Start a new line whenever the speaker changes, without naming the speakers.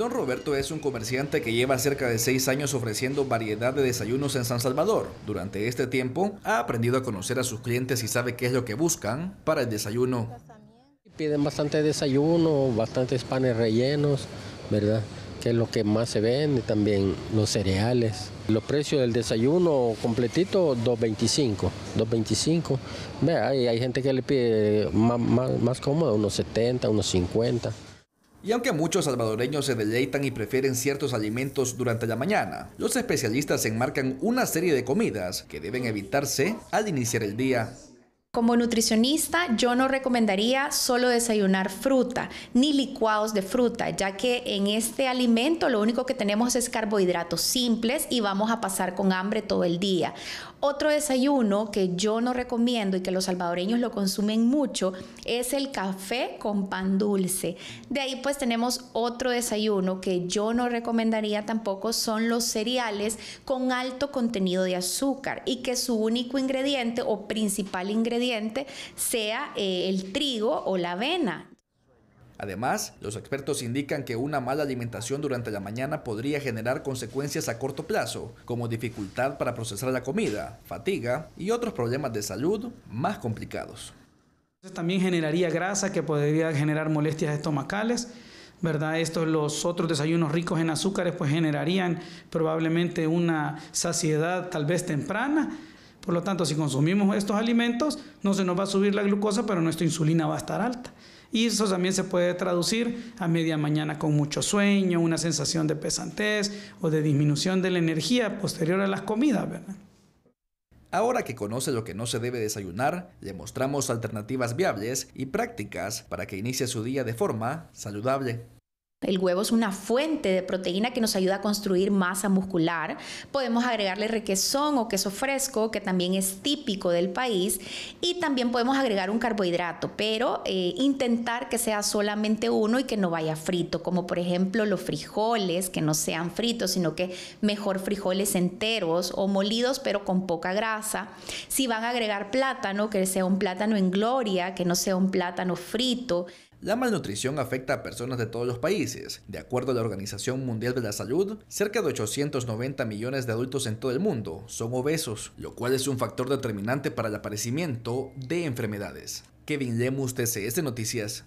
Don Roberto es un comerciante que lleva cerca de seis años ofreciendo variedad de desayunos en San Salvador. Durante este tiempo ha aprendido a conocer a sus clientes y sabe qué es lo que buscan para el desayuno.
Piden bastante desayuno, bastantes panes rellenos, ¿verdad? Que es lo que más se vende, también los cereales. Los precios del desayuno completito, 2.25. 2.25. Hay, hay gente que le pide más, más, más cómodo, unos 70, unos 50.
Y aunque muchos salvadoreños se deleitan y prefieren ciertos alimentos durante la mañana, los especialistas enmarcan una serie de comidas que deben evitarse al iniciar el día
como nutricionista, yo no recomendaría solo desayunar fruta ni licuados de fruta, ya que en este alimento lo único que tenemos es carbohidratos simples y vamos a pasar con hambre todo el día. Otro desayuno que yo no recomiendo y que los salvadoreños lo consumen mucho es el café con pan dulce. De ahí pues tenemos otro desayuno que yo no recomendaría tampoco son los cereales con alto contenido de azúcar y que su único ingrediente o principal ingrediente sea eh, el trigo o la avena.
Además, los expertos indican que una mala alimentación durante la mañana podría generar consecuencias a corto plazo, como dificultad para procesar la comida, fatiga y otros problemas de salud más complicados.
También generaría grasa que podría generar molestias estomacales. ¿verdad? Estos, los otros desayunos ricos en azúcares, pues generarían probablemente una saciedad tal vez temprana por lo tanto, si consumimos estos alimentos, no se nos va a subir la glucosa, pero nuestra insulina va a estar alta. Y eso también se puede traducir a media mañana con mucho sueño, una sensación de pesantez o de disminución de la energía posterior a las comidas,
Ahora que conoce lo que no se debe desayunar, le mostramos alternativas viables y prácticas para que inicie su día de forma saludable.
El huevo es una fuente de proteína que nos ayuda a construir masa muscular. Podemos agregarle requesón o queso fresco, que también es típico del país. Y también podemos agregar un carbohidrato, pero eh, intentar que sea solamente uno y que no vaya frito, como por ejemplo los frijoles, que no sean fritos, sino que mejor frijoles enteros o molidos, pero con poca grasa. Si van a agregar plátano, que sea un plátano en gloria, que no sea un plátano frito
la malnutrición afecta a personas de todos los países. De acuerdo a la Organización Mundial de la Salud, cerca de 890 millones de adultos en todo el mundo son obesos, lo cual es un factor determinante para el aparecimiento de enfermedades. Kevin Lemus, TCS Noticias.